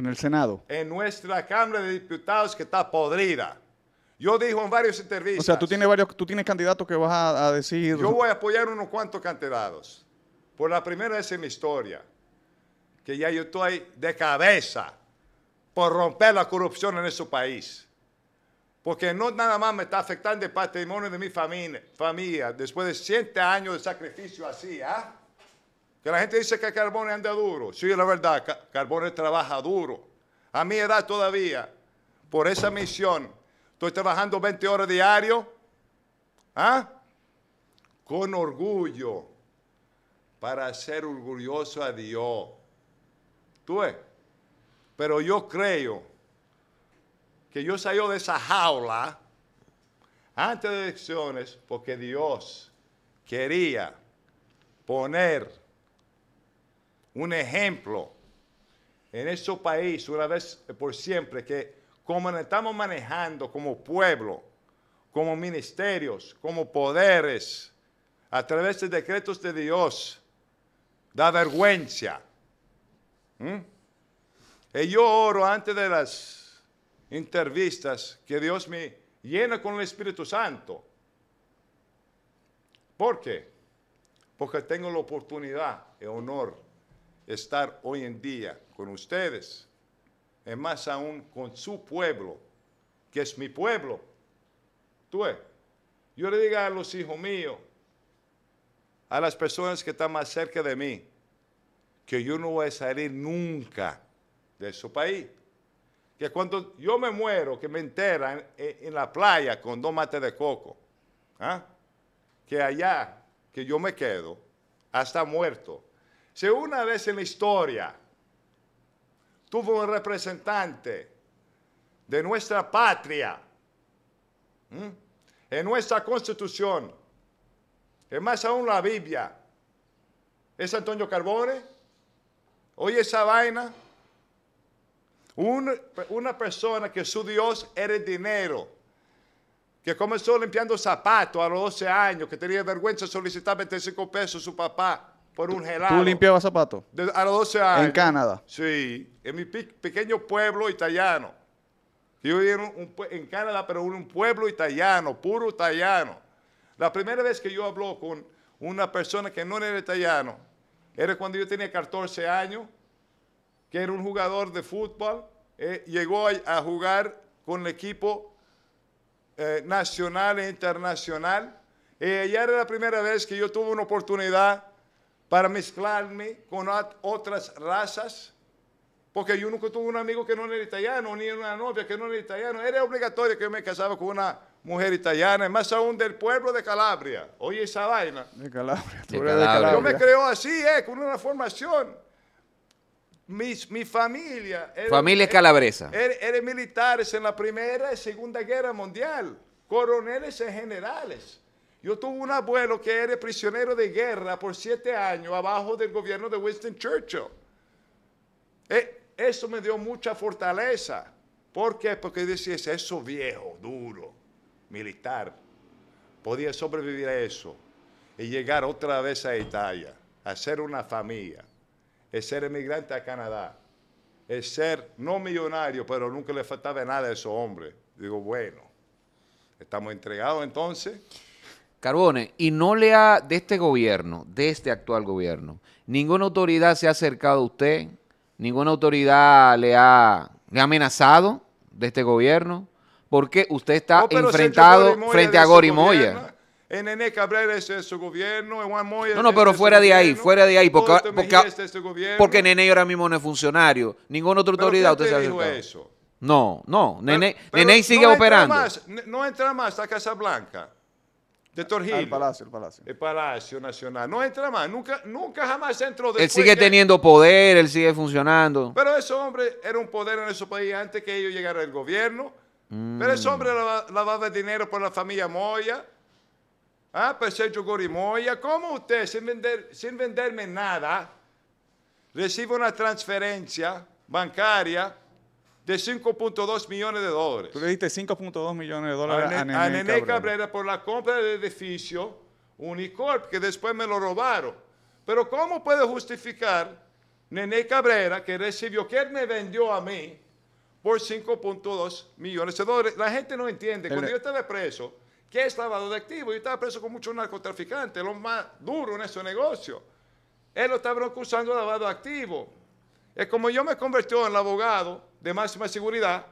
en el Senado, en nuestra Cámara de Diputados que está podrida. Yo digo en varios entrevistas. O sea, tú tienes varios, tú tienes candidatos que vas a, decir. Yo voy a apoyar unos cuantos candidatos. Por la primera vez en mi historia, que ya yo estoy de cabeza por romper la corrupción en ese país. Porque no nada más me está afectando el patrimonio de mi familia, familia después de siete años de sacrificio así, ¿ah? Que la gente dice que carbón anda duro. Sí, es la verdad, Carbone trabaja duro. A mi edad todavía, por esa misión, estoy trabajando 20 horas diario, ¿ah? con orgullo, para ser orgulloso a Dios. ¿Tú ves? Pero yo creo que yo salí de esa jaula antes de elecciones porque Dios quería poner un ejemplo en ese país una vez por siempre que como nos estamos manejando como pueblo, como ministerios, como poderes, a través de decretos de Dios, da vergüenza. Y yo oro antes de las entrevistas que Dios me llena con el Espíritu Santo. ¿Por qué? Porque tengo la oportunidad y honor estar hoy en día con ustedes, y más aún con su pueblo, que es mi pueblo. Tú, yo le digo a los hijos míos, a las personas que están más cerca de mí, que yo no voy a salir nunca de su país. Que cuando yo me muero, que me enteran e, en, la playa con dos mates de coco, ¿ah? que allá, que yo me quedo, hasta muerto, si una vez en la historia tuvo un representante de nuestra patria en nuestra constitución, y más aún la Biblia, es Antonio Carbone, oye esa vaina, una, una persona que su Dios era el dinero, que comenzó limpiando zapatos a los 12 años, que tenía vergüenza de solicitar 25 pesos a su papá un helado. ¿Tú limpiabas zapatos? a los 12 años. ¿En Canadá? Sí, en mi pequeño pueblo italiano. Yo vivía en, Canadá, pero un pueblo italiano, puro italiano. La primera vez que yo habló con una persona que no era italiano, era cuando yo tenía 14 años, que era un jugador de fútbol, eh, llegó a, jugar con el equipo eh, nacional e internacional. Y eh, ya era la primera vez que yo tuve una oportunidad para mezclarme con otras razas, porque yo nunca tuve un amigo que no era italiano, ni una novia que no era italiana. Era obligatorio que yo me casaba con una mujer italiana, más aún del pueblo de Calabria. Oye, esa vaina. De Calabria. Yo me creo así, eh, con una formación. Mi, mi familia. familia er-, calabresa. Eres er-, militares en la Primera y Segunda Guerra Mundial, coroneles y generales. Yo tuve un abuelo que era prisionero de guerra por siete años abajo del gobierno de Winston Churchill. E, eso me dio mucha fortaleza. ¿Por qué? Porque decía, eso viejo, duro, militar. Podía sobrevivir a eso y llegar otra vez a Italia, a ser una familia, es ser emigrante a Canadá, es ser no millonario, pero nunca le faltaba nada a esos hombres. Digo, bueno, estamos entregados entonces. Carbone, y no le ha, de este gobierno, de este actual gobierno, ninguna autoridad se ha acercado a usted, ninguna autoridad le ha, amenazado de este gobierno, porque usted está enfrentado frente a Gori Nene gobierno, Moya No, no, pero fuera de, ahí, fuera de ahí, porque, porque, Nene ahora mismo no es funcionario. Ninguna otra autoridad usted se ha dijo eso? No, no, Nene, sigue operando. no entra más a Casa Blanca. El Palacio, Nacional. No entra más, nunca, nunca jamás entró. Él sigue teniendo poder, él sigue funcionando. Pero ese hombre era un poder en ese país antes que ellos llegaran al gobierno. Pero ese mm. hombre lavaba dinero por la familia Moya. Ah, pues Sergio Moya, ¿cómo usted, sin, vender, sin venderme nada, recibe una transferencia bancaria de 5.2 millones de dólares. Tú le diste 5.2 millones de dólares a, Nene, Cabrera. por la compra del edificio Unicorp, que después me lo robaron. Pero ¿cómo puede justificar Nene Cabrera que recibió, que él me vendió a mí por 5.2 millones de dólares? La gente no entiende. Cuando yo estaba preso, ¿qué lavado de activos? Yo estaba preso con muchos narcotraficantes, los más duros en ese negocio. Él lo estaba acusando de lavado activo. Es como yo me convertí en el abogado de máxima seguridad,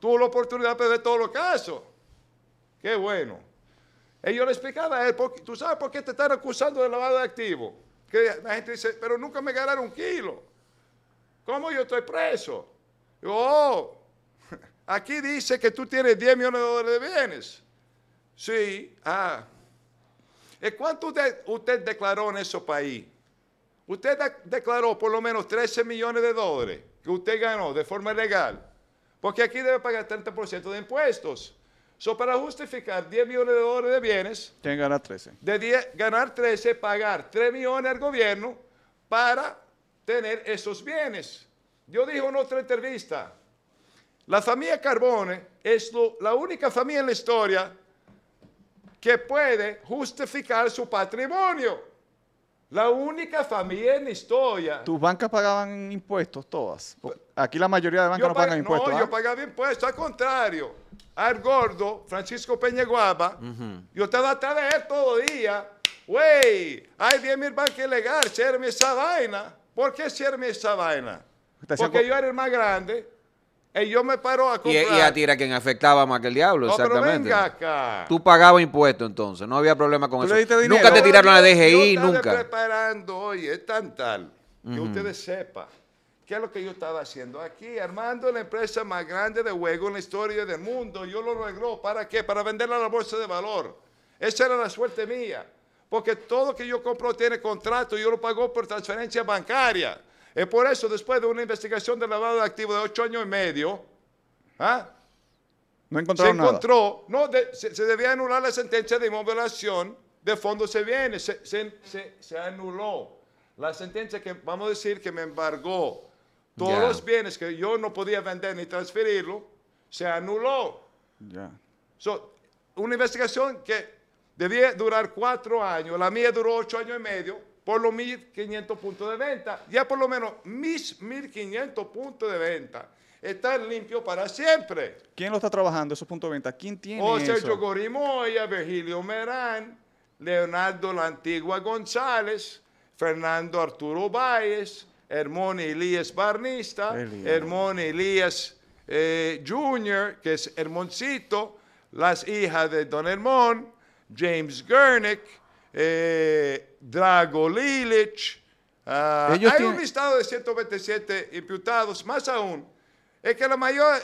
tuvo la oportunidad de perder todos los casos. Qué bueno. Y yo le explicaba a él, ¿tú sabes por qué te están acusando de lavado de activos? Que la gente dice, pero nunca me ganaron un kilo. ¿Cómo yo estoy preso? oh, aquí dice que tú tienes 10 millones de dólares de bienes. Sí, ah. ¿Y cuánto usted, usted declaró en ese país? Usted declaró por lo menos 13 millones de dólares que usted ganó de forma legal, porque aquí debe pagar 30% de impuestos. So, para justificar 10 millones de dólares de bienes, tiene 13. De 10, ganar 13, pagar 3 millones al gobierno para tener esos bienes. Yo dije en otra entrevista, la familia Carbone es la única familia en la historia que puede justificar su patrimonio. La única familia en historia. ¿Tus bancas pagaban impuestos todas? Aquí la mayoría de bancas no pagan impuestos. No, ¿ah? yo pagaba impuestos, al contrario. Al gordo, Francisco Peña Guapa, yo estaba atrás de él todo día. Güey, hay 10 mil bancas ilegales, ¿Serme esa vaina. ¿Por qué cierme esa vaina? Porque yo era el más grande y yo me paro a comprar. Y, a ti era quien afectaba más que el diablo, exactamente. Tú pagabas impuestos entonces, no había problema con eso. Nunca te tiraron a la DGI, yo nunca. preparando, hoy es tan tal que ustedes sepan qué es lo que yo estaba haciendo aquí, armando la empresa más grande de juego en la historia del mundo. Yo lo logró, ¿para qué? Para venderla a la bolsa de valor. Esa era la suerte mía, porque todo que yo compro tiene contrato, yo lo pago por transferencia bancaria. Y por eso, después de una investigación de lavado de activos de ocho años y medio, ¿ah? no se encontró, No, se, debía anular la sentencia de inmovilización de fondos se viene, se, se, se, anuló. La sentencia que, vamos a decir, que me embargó todos los bienes que yo no podía vender ni transferirlo, se anuló. una investigación que debía durar cuatro años, la mía duró ocho años y medio, por los 1.500 puntos de venta. Ya por lo menos mis 1.500 puntos de venta están limpios para siempre. ¿Quién lo está trabajando esos puntos de venta? ¿Quién tiene José oh, Sergio Gorimoya, Virgilio Merán, Leonardo La Antigua González, Fernando Arturo Báez, Hermón Elías Barnista, Hermón Elías eh, Jr., que es Hermoncito, las hijas de Don Hermón, James Gernick, eh, Drago ah, hay un listado de 127 imputados, más aún, es que la mayor,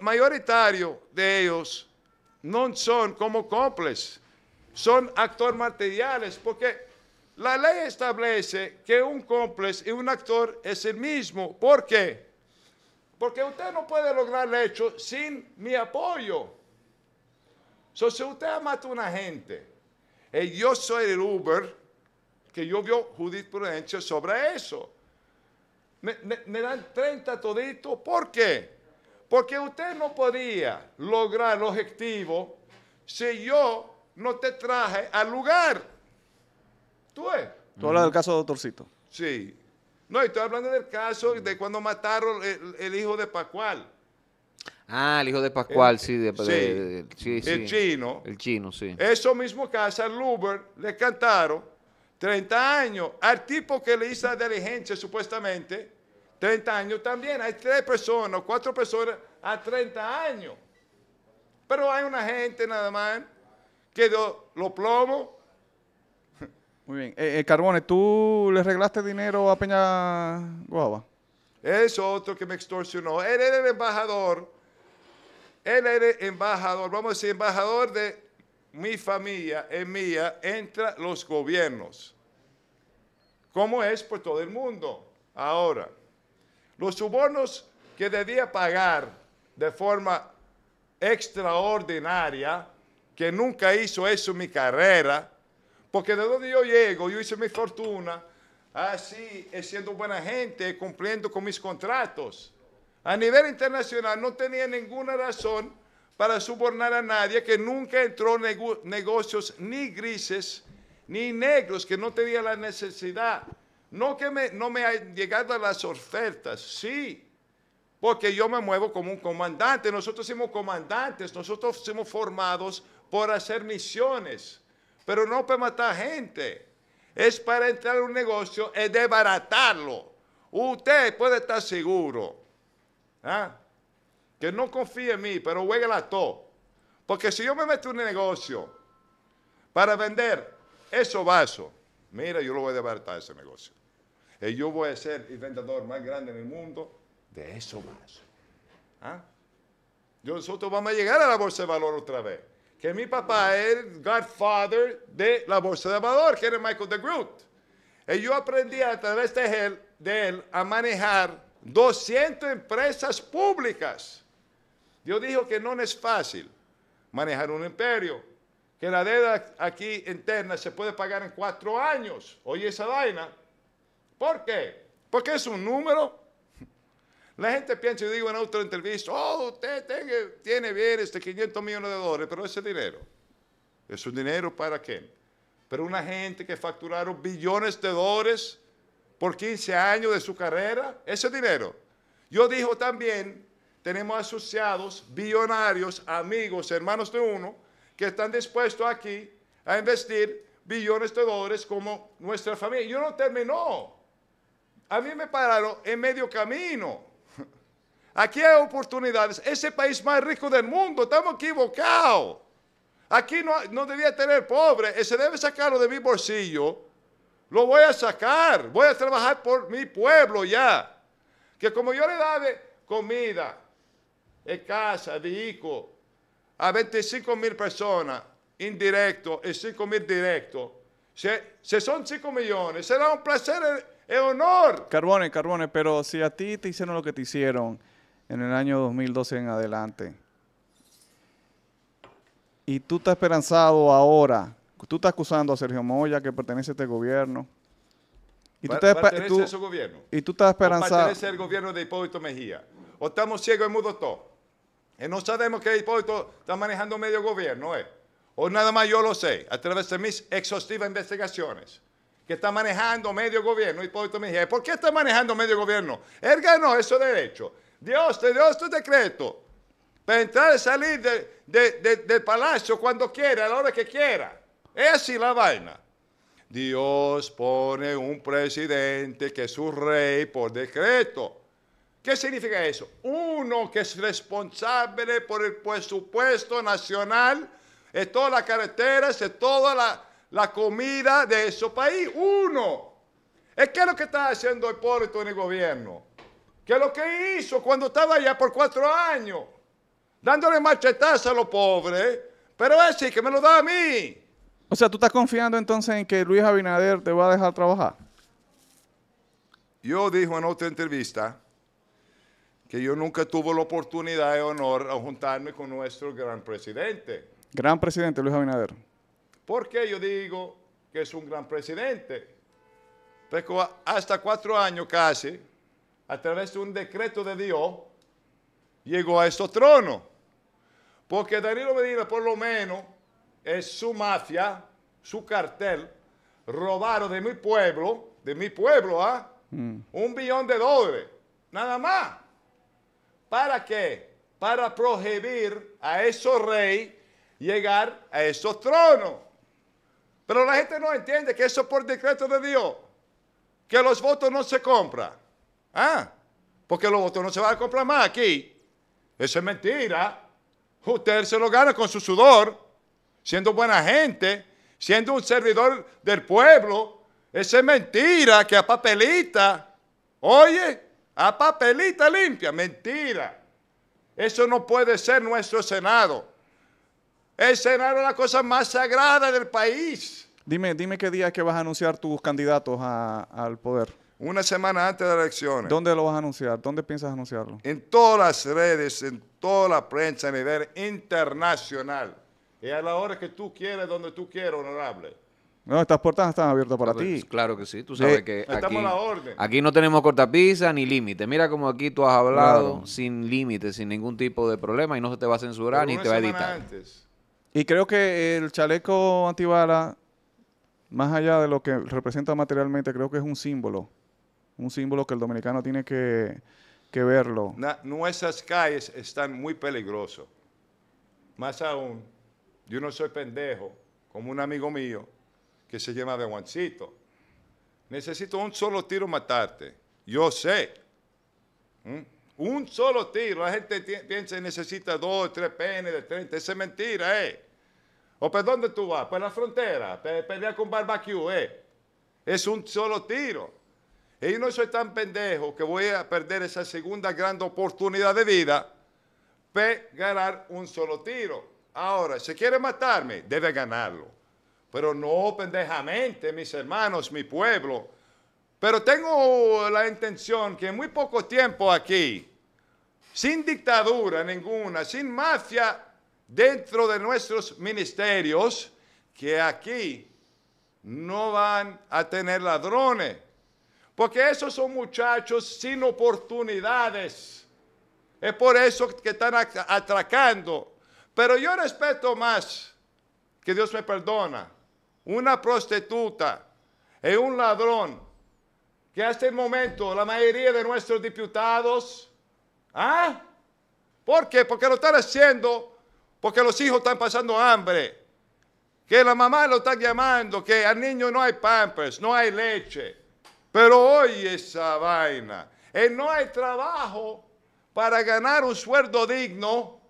mayoritario de ellos no son como cómplices, son actores materiales, porque la ley establece que un cómplice y un actor es el mismo. ¿Por qué? Porque usted no puede lograr el hecho sin mi apoyo. So, si usted ha matado a una gente, y eh, yo soy el Uber, que yo Judith jurisprudencia sobre eso. Me, dan 30 toditos, ¿por qué? Porque usted no podía lograr el objetivo si yo no te traje al lugar. ¿Tú ves? Tú hablas del caso de doctorcito. Sí. No, estoy hablando del caso de cuando mataron el, hijo de Pascual. Ah, el hijo de Pascual, sí, de, sí, El chino. El chino, sí. Eso mismo casa al Luber le cantaron 30 años. Al tipo que le hizo la diligencia, supuestamente, 30 años también. Hay tres personas, cuatro personas a 30 años. Pero hay una gente nada más que lo, lo plomo. Muy bien. Eh, eh, Carbone, ¿tú le reglaste dinero a Peña Guava? Es otro que me extorsionó. Él era el embajador. Él era el embajador, vamos a decir, embajador de mi familia es mía, entra los gobiernos. Como es por pues todo el mundo. Ahora, los subornos que debía pagar de forma extraordinaria, que nunca hizo eso en mi carrera, porque de donde yo llego, yo hice mi fortuna, así, eh, siendo buena gente, cumpliendo con mis contratos. A nivel internacional no tenía ninguna razón para subornar a nadie, que nunca entró en negocios ni grises ni negros, que no tenía la necesidad. No que me, no me han llegado las ofertas, sí, porque yo me muevo como un comandante. Nosotros somos comandantes, nosotros somos formados por hacer misiones, pero no para matar gente. Es para entrar en un negocio y desbaratarlo. Usted puede estar seguro. ¿Ah? que no confíe en mí, pero la todo. Porque si yo me meto en un negocio para vender esos vaso, mira, yo lo voy a a ese negocio. Y yo voy a ser el vendedor más grande en el mundo de esos vasos. ¿Ah? Nosotros vamos a llegar a la bolsa de valor otra vez. Que mi papá es el godfather de la bolsa de valor, que era Michael de Groot. Y yo aprendí a través de él, de él a manejar 200 empresas públicas. Dios dijo que no es fácil manejar un imperio, que la deuda aquí interna se puede pagar en cuatro años. Oye esa vaina. ¿Por qué? Porque es un número. La gente piensa, yo digo en otra entrevista, oh, usted tiene, bien este 500 millones de dólares, pero ese dinero, ¿es un dinero para qué? Pero una gente que facturaron billones de dólares por 15 años de su carrera, ese dinero. Yo digo también tenemos asociados, billonarios, amigos, hermanos de uno, que están dispuestos aquí a investir billones de dólares como nuestra familia. Yo no terminó. A mí me pararon en medio camino. Aquí hay oportunidades. Ese país más rico del mundo, estamos equivocados. Aquí no, no debía tener pobre, Ese eh, debe sacarlo de mi bolsillo. Lo voy a sacar, voy a trabajar por mi pueblo ya. Que como yo le daba comida, es casa, vehículo, a 25 mil personas y y 5 mil directos. Se, son 5 millones, será un placer es honor. Carbone, Carbone, pero si a ti te hicieron lo que te hicieron en el año 2012 en adelante, y tú estás esperanzado ahora, tú estás acusando a Sergio Moya que pertenece a este gobierno. Y tú, pertenece a su gobierno. Y tú estás esperanzado. pertenece al gobierno de Hipólito Mejía. O estamos ciegos y mudos todos. Y eh, no sabemos que Hipólito está manejando medio gobierno, ¿eh? O nada más yo lo sé, a través de mis exhaustivas investigaciones, que está manejando medio gobierno. Hipólito me dice, ¿por qué está manejando medio gobierno? Él ganó eso derecho. Dios te dio este decreto para entrar y salir del palacio cuando quiera, a la hora que quiera. Es así la vaina. Dios pone un presidente que es su rey por decreto. ¿Qué significa eso? Uno que es responsable por el presupuesto nacional, de todas las carreteras, de toda la, comida de ese país. Uno. ¿Qué es lo que está haciendo el puerto en el gobierno? ¿Qué es lo que hizo cuando estaba allá por cuatro años? Dándole machetazo a los pobres, pero ese que me lo da a mí. O sea, ¿tú estás confiando entonces en que Luis Abinader te va a dejar trabajar? Yo dijo en otra entrevista que yo nunca tuve la oportunidad de honor a juntarme con nuestro gran presidente. Gran presidente Luis Abinader. ¿Por qué yo digo que es un gran presidente? Pues hasta cuatro años casi, a través de un decreto de Dios, llegó a este trono. Porque Danilo Medina, por lo menos, es su mafia, su cartel, robaron de mi pueblo, de mi pueblo, ¿ah? Mm. Un billón de dólares, nada más. ¿Para qué? Para prohibir a esos reyes llegar a esos tronos. Pero la gente no entiende que eso por decreto de Dios, que los votos no se compran. Ah, porque los votos no se van a comprar más aquí. Eso es mentira. Usted se lo gana con su sudor, siendo buena gente, siendo un servidor del pueblo. Eso es mentira, que a papelita. Oye, a papelita limpia. Mentira. Eso no puede ser nuestro Senado. El Senado es la cosa más sagrada del país. Dime, dime qué día es que vas a anunciar tus candidatos al poder. Una semana antes de las elecciones. ¿Dónde lo vas a anunciar? ¿Dónde piensas anunciarlo? En todas las redes, en toda la prensa a nivel internacional. Y a la hora que tú quieres, donde tú quieras, honorable. No, estas puertas están abiertas para pues, ti. Claro que sí, tú sabes eh, que aquí, aquí, no tenemos cortapisa ni límite. Mira como aquí tú has hablado sin límites, sin ningún tipo de problema y no se te va a censurar ni te va a editar. Y creo que el chaleco antibala, más allá de lo que representa materialmente, creo que es un símbolo. Un símbolo que el dominicano tiene que, verlo. nuestras calles están muy peligrosas. Más aún, yo no soy pendejo, como un amigo mío que se llama de Juancito. Necesito un solo tiro matarte. Yo sé. ¿Mm? Un solo tiro. La gente piensa que necesita dos, tres penes de 30. Esa es mentira, ¿eh? ¿O por dónde tú vas? Por la frontera, pelear con barbecue, ¿eh? Es un solo tiro. Y no soy tan pendejo que voy a perder esa segunda gran oportunidad de vida para ganar un solo tiro. Ahora, si quiere matarme, debe ganarlo pero no pendejamente, mis hermanos, mi pueblo. Pero tengo la intención que en muy poco tiempo aquí, sin dictadura ninguna, sin mafia dentro de nuestros ministerios, que aquí no van a tener ladrones, porque esos son muchachos sin oportunidades. Es por eso que están atracando. Pero yo respeto más, que Dios me perdona, una prostituta y e un ladrón, que hasta el este momento la mayoría de nuestros diputados, ¿ah? ¿Por qué? Porque lo están haciendo, porque los hijos están pasando hambre, que la mamá lo está llamando, que al niño no hay pampers, no hay leche. Pero hoy esa vaina, y eh, no hay trabajo para ganar un sueldo digno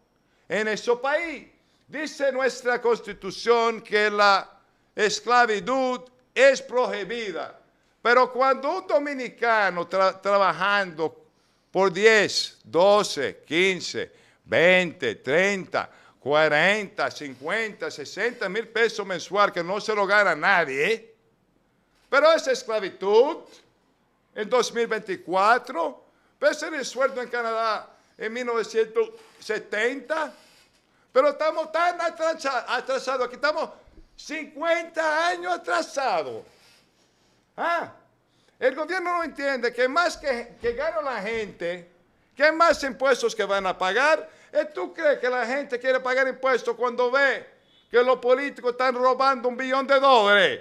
en ese país. Dice nuestra constitución que la esclavitud es prohibida. Pero cuando un dominicano trabajando por 10, 12, 15, 20, 30, 40, 50, 60 mil pesos mensual que no se lo gana nadie, pero esa esclavitud en 2024, pese el sueldo en Canadá en 1970, pero estamos tan atrasados aquí estamos 50 años atrasado. ¿Ah? El gobierno no entiende que más que, gana la gente, que más impuestos que van a pagar, eh, ¿tú crees que la gente quiere pagar impuestos cuando ve que los políticos están robando un billón de dólares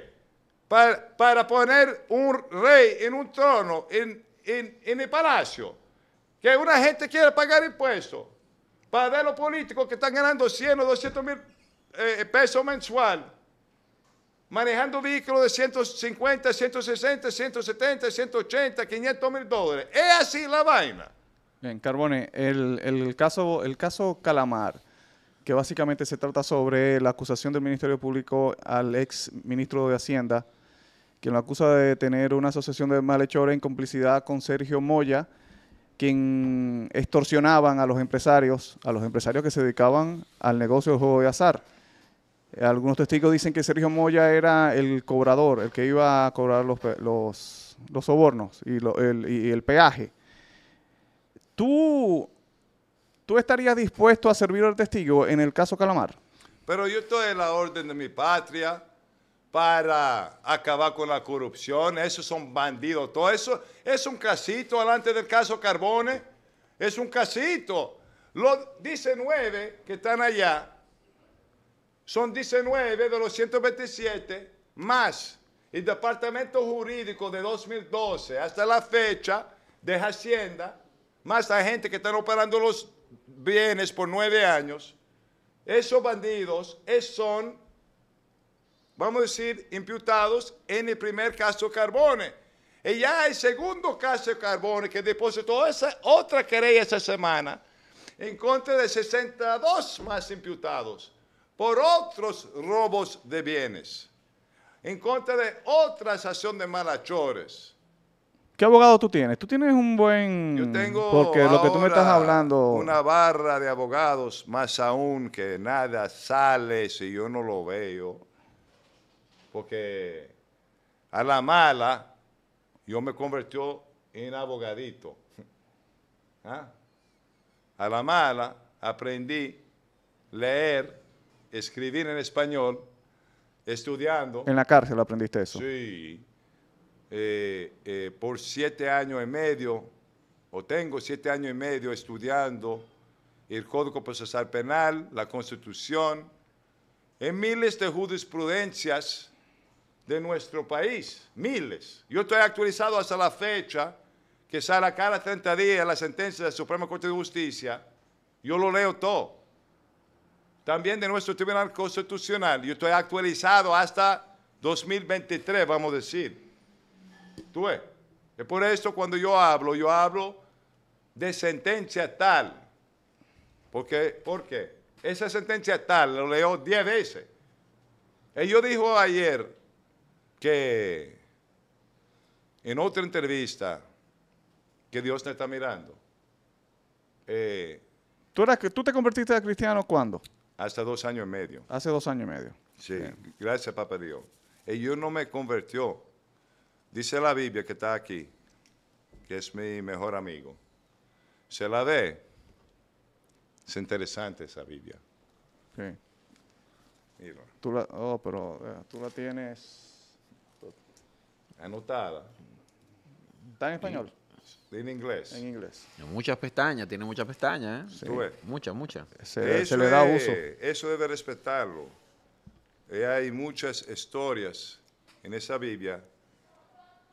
para, poner un rey en un trono, en, el palacio? Que una gente quiere pagar impuestos para ver a los políticos que están ganando 100 o 200 mil eh, pesos mensual manejando vehículos de 150, 160, 170, 180, 500 mil dólares. Es así la vaina. Bien, Carbone, el, caso, el caso Calamar, que básicamente se trata sobre la acusación del Ministerio Público al ex ministro de Hacienda, quien lo acusa de tener una asociación de malhechores en complicidad con Sergio Moya, quien extorsionaban a los empresarios, a los empresarios que se dedicaban al negocio del juego de azar. Algunos testigos dicen que Sergio Moya era el cobrador, el que iba a cobrar los, sobornos y, el, peaje. ¿Tú, ¿Tú estarías dispuesto a servir al testigo en el caso Calamar? Pero yo estoy en la orden de mi patria para acabar con la corrupción. Esos son bandidos. Todo eso es un casito delante del caso Carbone. Es un casito. Los 19 que están allá son 19 de los 127 más el Departamento Jurídico de 2012 hasta la fecha de Hacienda, más la gente que están operando los bienes por nueve años, esos bandidos son, vamos a decir, imputados en el primer caso Carbone. Y ya el segundo caso Carbone, que depositó esa otra querella esa semana, en contra de 62 más imputados por otros robos de bienes, en contra de otra acción de malachores. ¿Qué abogado tú tienes? Tú tienes un buen... Yo tengo Porque lo que tú me estás hablando... Una barra de abogados, más aún que nada sale si yo no lo veo. Porque a la mala yo me convirtió en abogadito. ¿Ah? A la mala aprendí leer escribir en español estudiando. En la cárcel aprendiste eso. Sí. Eh, eh, por siete años y medio, o tengo siete años y medio estudiando el Código Procesal Penal, la Constitución, en miles de jurisprudencias de nuestro país, miles. Yo estoy actualizado hasta la fecha que sale cada 30 días la sentencia de la Suprema Corte de Justicia, yo lo leo todo también de nuestro Tribunal Constitucional. Yo estoy actualizado hasta 2023, vamos a decir. ¿Tú ves? Es por eso cuando yo hablo, yo hablo de sentencia tal. Porque, ¿Por qué? Esa sentencia tal lo leo 10 veces. yo dijo ayer que en otra entrevista que Dios te está mirando. Eh, ¿Tú, ¿Tú te convertiste a cristiano cuándo? Hasta dos años y medio. Hace dos años y medio. Sí, gracias, papá Dios. Y yo no me convirtió. Dice la Biblia que está aquí, que es mi mejor amigo. Se la ve. Es interesante esa Biblia. Sí. la, oh, pero eh, tú la tienes anotada. ¿Está en español? En inglés. En inglés. En muchas pestañas, tiene muchas pestañas. ¿eh? Muchas, muchas. Se, le da uso. Eso debe respetarlo. Y eh, hay muchas historias en esa Biblia,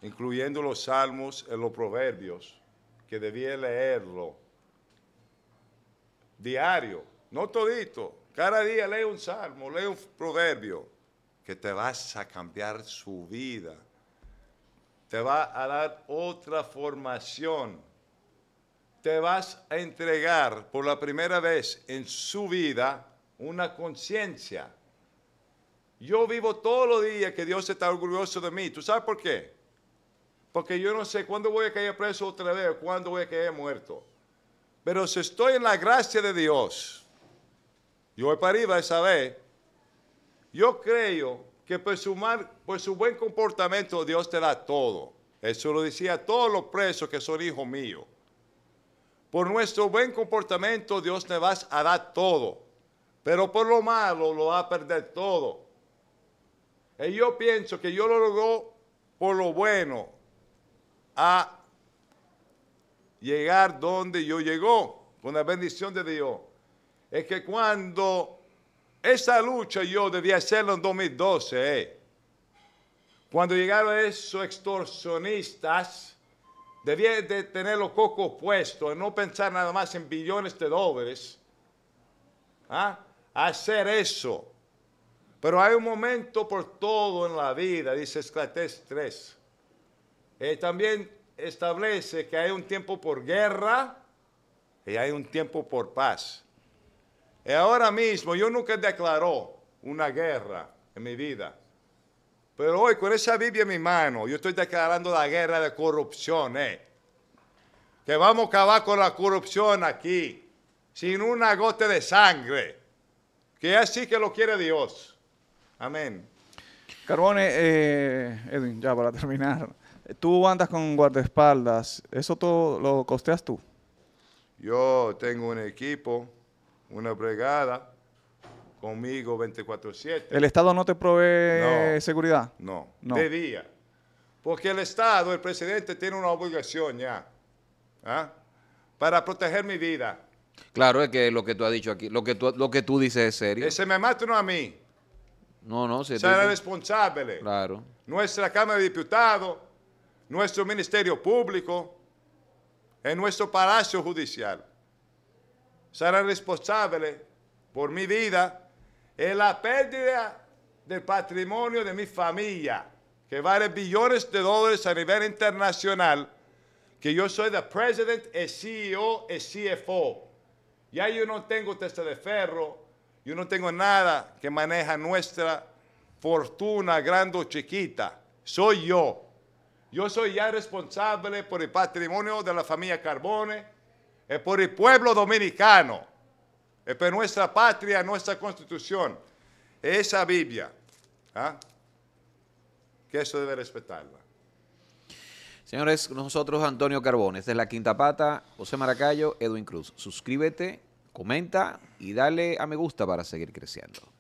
incluyendo los salmos y eh, los proverbios, que debía leerlo diario, no todito. Cada día lee un salmo, lee un proverbio, que te vas a cambiar su vida te va a dar otra formación. Te vas a entregar por la primera vez en su vida una conciencia. Yo vivo todos los días que Dios está orgulloso de mí. ¿Tú sabes por qué? Porque yo no sé cuándo voy a caer preso otra vez o cuándo voy a caer muerto. Pero si estoy en la gracia de Dios, yo voy para arriba esa vez. Yo creo que por su, su buen comportamiento Dios te da todo. Eso lo decía a todos los presos que son hijos míos. Por nuestro buen comportamiento Dios te va a dar todo, pero por lo malo lo va a perder todo. Y yo pienso que yo lo logro por lo bueno a llegar donde yo llegó, con la bendición de Dios. Es que cuando esa lucha yo debía hacerlo en 2012. Eh. Cuando llegaron esos extorsionistas, debía tener los cocos puestos, no pensar nada más en billones de dólares. ¿ah? Hacer eso. Pero hay un momento por todo en la vida, dice Esclates 3. Eh, también establece que hay un tiempo por guerra y hay un tiempo por paz. Y ahora mismo yo nunca declaró una guerra en mi vida. Pero hoy con esa Biblia en mi mano, yo estoy declarando la guerra de corrupción. Eh. Que vamos a acabar con la corrupción aquí, sin una gota de sangre. Que así que lo quiere Dios. Amén. Carbone, eh, Edwin, ya para terminar. Tú andas con guardaespaldas. ¿Eso todo lo costeas tú? Yo tengo un equipo una brigada, conmigo 24-7. ¿El Estado no te provee seguridad? No, no, de día. Porque el Estado, el presidente, tiene una obligación ya ¿ah? para proteger mi vida. Claro, es que lo que tú has dicho aquí, lo que tú, lo que tú dices es serio. Que eh, se me mate a mí. No, no, se Será responsable. Claro. Nuestra Cámara de Diputados, nuestro Ministerio Público, en nuestro Palacio Judicial serán responsables por mi vida y la pérdida del patrimonio de mi familia, que vale billones de dólares a nivel internacional, que yo soy el presidente, el CEO, el CFO. Ya yo no tengo testa de ferro, yo no tengo nada que maneja nuestra fortuna grande o chiquita. Soy yo. Yo soy ya responsable por el patrimonio de la familia Carbone, es por el pueblo dominicano, es por nuestra patria, nuestra constitución, esa Biblia, ¿ah? que eso debe respetarla. Señores, nosotros Antonio Carbones, es la Quinta Pata, José Maracayo, Edwin Cruz. Suscríbete, comenta y dale a me gusta para seguir creciendo.